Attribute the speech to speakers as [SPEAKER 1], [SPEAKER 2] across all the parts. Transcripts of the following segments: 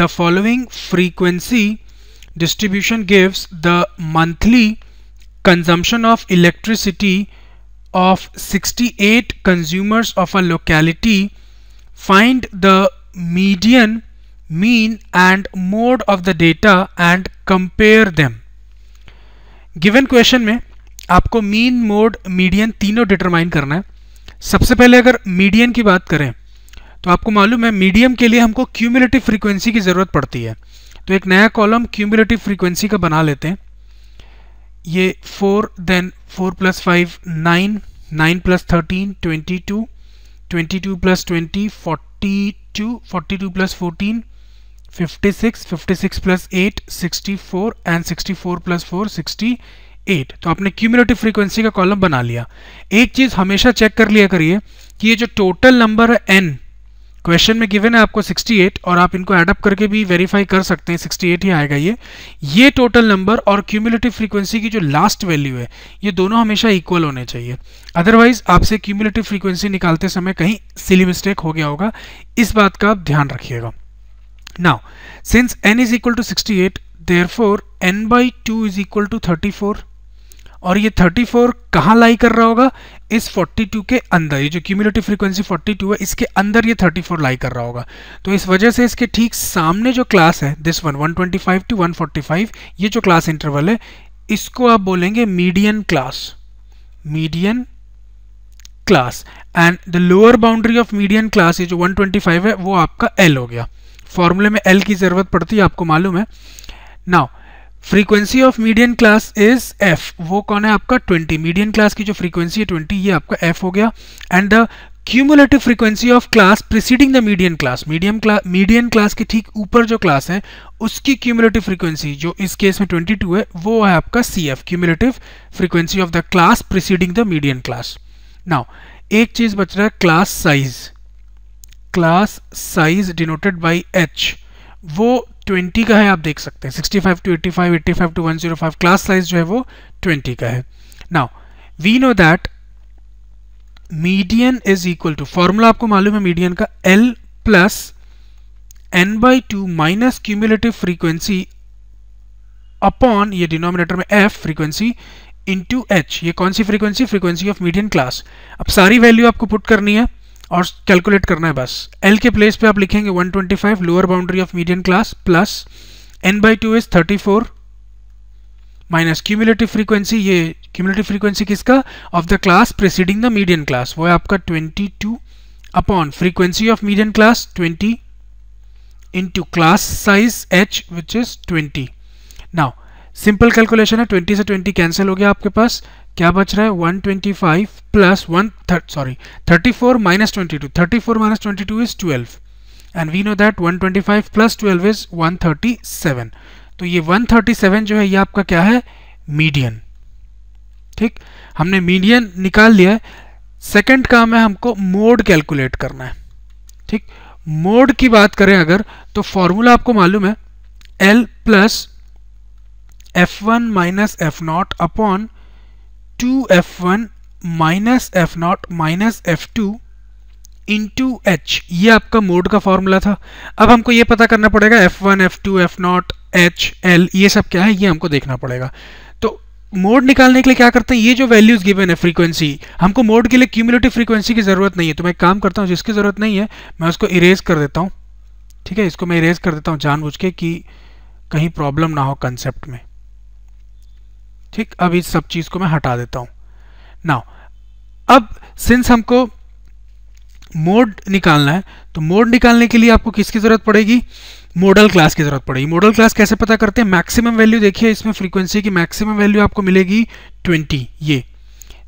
[SPEAKER 1] The following frequency distribution gives the monthly consumption of electricity of 68 consumers of a locality. Find the median, mean and mode of the data and compare them. given question mein aapko mean mode median tino determine karna hai sabse pehle agar median ki baat kare करें तो आपको मालूम है medium के लिए हमको cumulative frequency की ज़रूरत पड़ती है तो एक नया कॉलम क्यूमुलेटिव फ्रीक्वेंसी का बना लेते हैं ये four then four plus five nine nine plus thirteen twenty two twenty two plus twenty forty two forty two plus fourteen fifty six fifty six plus eight sixty four and sixty four plus four sixty eight तो आपने cumulative frequency का column बना लिया एक चीज़ हमेशा check कर लिया करिए कि ये जो टोटल नंबर है एन क्वेश्चन में गिवन है आपको 68 और आप इनको एडअप करके भी वेरीफाई कर सकते हैं 68 ही आएगा ये ये टोटल नंबर और क्यूमुलेटिव फ्रीक्वेंसी की जो लास्ट वैल्यू है ये दोनों हमेशा इक्वल होने चाहिए अदरवाइज आपसे क्यूमुलेटिव फ्रीक्वेंसी निकालते समय कहीं सिली मिस्टेक हो गया होगा इस बात का आप ध्यान रखिएगा now since n is equal to sixty eight therefore n by two is equal to thirty four और ये 34 फोर कहाँ लाई कर रहा होगा इस 42 के अंदर ये जो क्यूमुलेटिव फ्रीक्वेंसी 42 है इसके अंदर ये 34 लाई कर रहा होगा तो इस वजह से इसके ठीक सामने जो क्लास है दिस वन 125 टू 145 ये जो क्लास इंटरवल है इसको आप बोलेंगे median class median class and the lower boundary of median class ये जो 125 है वो आपका एल हो गया फॉर्मूले में एल की ज़रूरत पड़ती है आपको मालूम है now frequency of median class is f वो कौन है आपका 20 मीडियन क्लास की जो फ्रीक्वेंसी है 20 ये आपका एफ हो गया and the cumulative frequency of class preceding the median class medium class median class के ठीक ऊपर जो क्लास है उसकी क्यूमुलेटिव फ्रीक्वेंसी जो इस केस में 22 है वो है आपका c f cumulative frequency of the class preceding the median class now एक चीज़ बच रहा है class size class size denoted by h वो 20 का है आप देख सकते हैं 65 five to eighty five eighty two one zero class size जो है वो 20 का है now we know that median is equal to formula आपको मालूम है मीडियन का l plus n by two minus cumulative frequency upon ये डिनोमिनेटर में एफ फ्रीक्वेंसी इंटू एच ये कौन सी frequency frequency of median class अब सारी वैल्यू आपको पुट करनी है और कैलकुलेट करना है बस एल के प्लेस पे आप लिखेंगे 125 lower boundary of median class plus n by two is thirty four minus cumulative frequency ये क्यूमुलेटिव फ्रीक्वेंसी किसका of the class preceding the median class वो है आपका 22 upon frequency of median class 20 to class size h which is 20 now simple calculation है 20 से 20 cancel हो गया आपके पास क्या बच रहा है 125 plus one sorry 34 minus 22 34 minus 22 is 12 and we know that 125 plus 12 is 137 तो ये 137 जो है ये आपका क्या है मीडियन ठीक हमने मीडियन निकाल लिया है सेकेंड काम है हमको मोड कैलकुलेट करना है ठीक मोड की बात करें अगर तो फॉर्मूला आपको मालूम है l plus f one minus f naught upon two f one minus f naught minus f two two h ये आपका मोड का फॉर्मूला था अब हमको ये पता करना पड़ेगा f one f two f naught h l ये सब क्या है ये हमको देखना पड़ेगा तो मोड निकालने के लिए क्या करते हैं ये जो वैल्यूज़ गिवन है फ्रीक्वेंसी हमको मोड के लिए क्यूमुलेटिव फ्रीक्वेंसी की ज़रूरत नहीं है तो मैं काम करता हूँ जिसकी ज़रूरत नहीं है मैं उसको इरेज कर देता हूँ ठीक है इसको मैं इरेज कर देता हूँ जानबूझ के कि कहीं प्रॉब्लम ना हो कंसेप्ट में ठीक अब इस सब चीज़ को मैं हटा देता हूं नाउ अब सिंस हमको मोड निकालना है तो मोड निकालने के लिए आपको किसकी ज़रूरत पड़ेगी मॉडल क्लास की ज़रूरत पड़ेगी मॉडल क्लास कैसे पता करते हैं मैक्सिमम वैल्यू देखिए इसमें फ्रीक्वेंसी की मैक्सिमम वैल्यू आपको मिलेगी 20 ये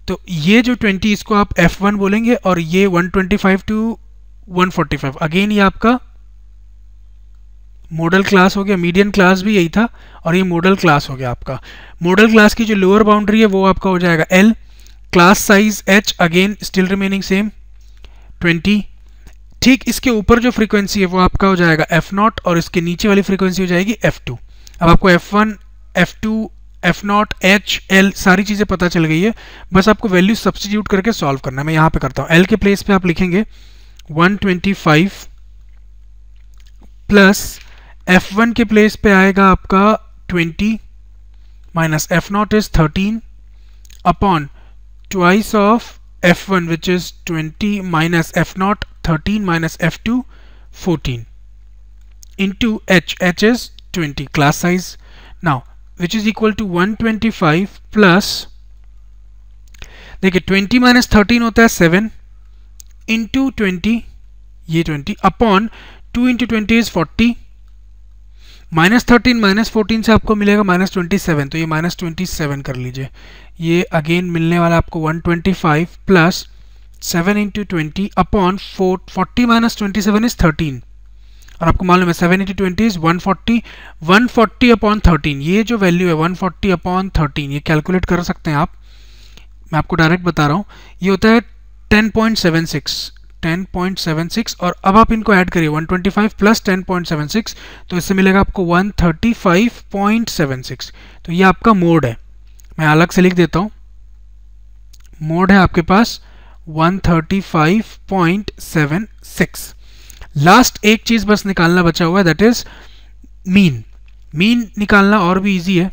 [SPEAKER 1] तो ये जो 20 इसको आप F1 बोलेंगे और ये 125 टू 145 अगेन ये आपका मॉडल क्लास हो गया मीडियन क्लास भी यही था और ये मॉडल क्लास हो गया आपका मॉडल क्लास की जो लोअर बाउंड्री है वो आपका हो जाएगा l class size h again still remaining same twenty ठीक इसके ऊपर जो फ्रीक्वेंसी है वो आपका हो जाएगा एफ नॉट और इसके नीचे वाली फ्रीक्वेंसी हो जाएगी एफ टू अब आपको f one f two f naught h l सारी चीज़ें पता चल गई है बस आपको वैल्यू सब्सटीट्यूट करके सॉल्व करना है मैं यहाँ पे करता हूँ एल के प्लेस पे आप लिखेंगे 125 प्लस एफ वन के प्लेस पे आएगा आपका twenty minus f naught is thirteen upon twice of f one which is twenty minus f naught thirteen minus f two fourteen h h is twenty class size now which is equal to one twenty five plus देखिए twenty minus thirteen होता है seven into twenty ये twenty upon two into twenty is forty minus thirteen minus fourteen से आपको मिलेगा minus twenty seven तो ये minus twenty seven कर लीजिए ये अगेन मिलने वाला आपको one twenty five plus seven into twenty upon four forty minus twenty seven is thirteen और आपको मालूम है seven into twenty is one forty one forty upon thirteen ये जो वैल्यू है वन फोर्टी अपॉन थर्टीन ये कैलकुलेट कर सकते हैं आप मैं आपको डायरेक्ट बता रहा हूँ ये होता है टेन पॉइंट सेवन सिक्स 10.76 और अब आप इनको ऐड करिए 125 प्लस टेन तो इससे मिलेगा आपको 135.76 तो ये आपका मोड है मैं अलग से लिख देता हूँ मोड है आपके पास 135.76 लास्ट एक चीज़ बस निकालना बचा हुआ है दैट इज़ मीन मीन निकालना और भी इजी है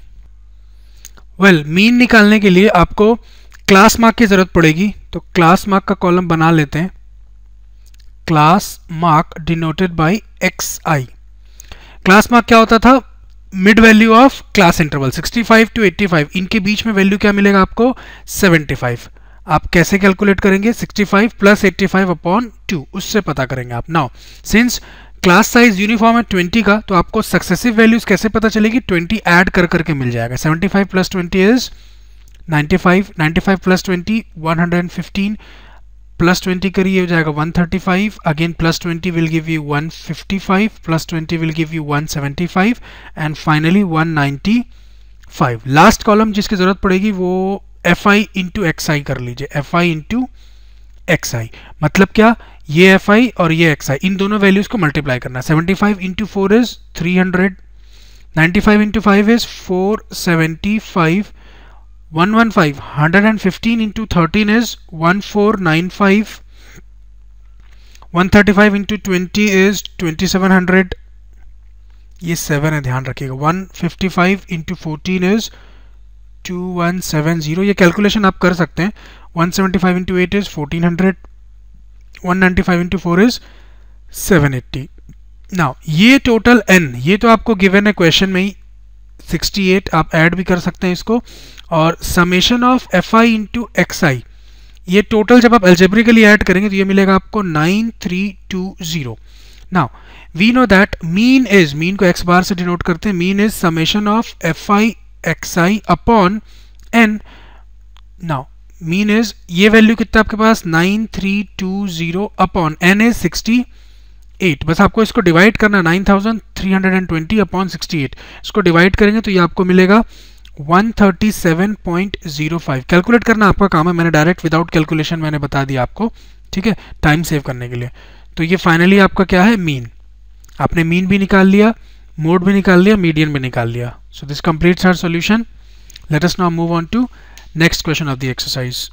[SPEAKER 1] वेल well, मीन निकालने के लिए आपको क्लास मार्क की ज़रूरत पड़ेगी तो क्लास मार्क का कॉलम बना लेते हैं class mark denoted by x i class mark क्या होता था mid value of class interval 65 to 85 इनके बीच में वैल्यू क्या मिलेगा आपको 75 आप कैसे कैलकुलेट करेंगे 65 प्लस 85 अपॉन टू उससे पता करेंगे आप now since class size uniform है 20 का तो आपको सक्सेसिव वैल्यूज कैसे पता चलेगी 20 ऐड कर करके मिल जाएगा 75 plus 20 is 95 95 plus 20 115 plus twenty करिए हो जाएगा 135 again plus twenty will give you 155 plus twenty will give you 175 and finally 195 last column जिसकी ज़रूरत पड़ेगी वो f i into x i कर लीजिए f i into x i मतलब क्या ये एफ आई और ये एक्स आई इन दोनों वैल्यूज़ को मल्टीप्लाई करना है seventy five into four is three hundred ninety five into five is four seventy five 115 115 into 13 is 1495 135 into 20 is 2700 ये 7 है ध्यान रखिएगा 155 into 14 is 2170 ये कैलकुलेशन आप कर सकते हैं 175 into 8 is 1400 195 into 4 is 780 now ये टोटल एन ये तो आपको गिवन है क्वेश्चन में ही 68 आप ऐड भी कर सकते हैं इसको और summation of f i into x i ये टोटल जब आप एल्जेब्रिकली ऐड करेंगे तो ये मिलेगा आपको 9320 now we know that mean is mean को एक्स बार से डिनोट करते हैं mean is summation of f i x i upon n now mean is ये वैल्यू कितना आपके पास 9320 अपॉन एन इज 60 एट बस आपको इसको डिवाइड करना nine thousand three hundred and twenty upon sixty eight इसको डिवाइड करेंगे तो ये आपको मिलेगा one thirty seven point zero five calculate करना आपका काम है मैंने डायरेक्ट विदाउट कैलकुलेशन मैंने बता दिया आपको ठीक है टाइम सेव करने के लिए तो ये फाइनली आपका क्या है मीन आपने मीन भी निकाल लिया मोड भी निकाल लिया मीडियम भी निकाल लिया so this completes our solution let's now move on to next question of the exercise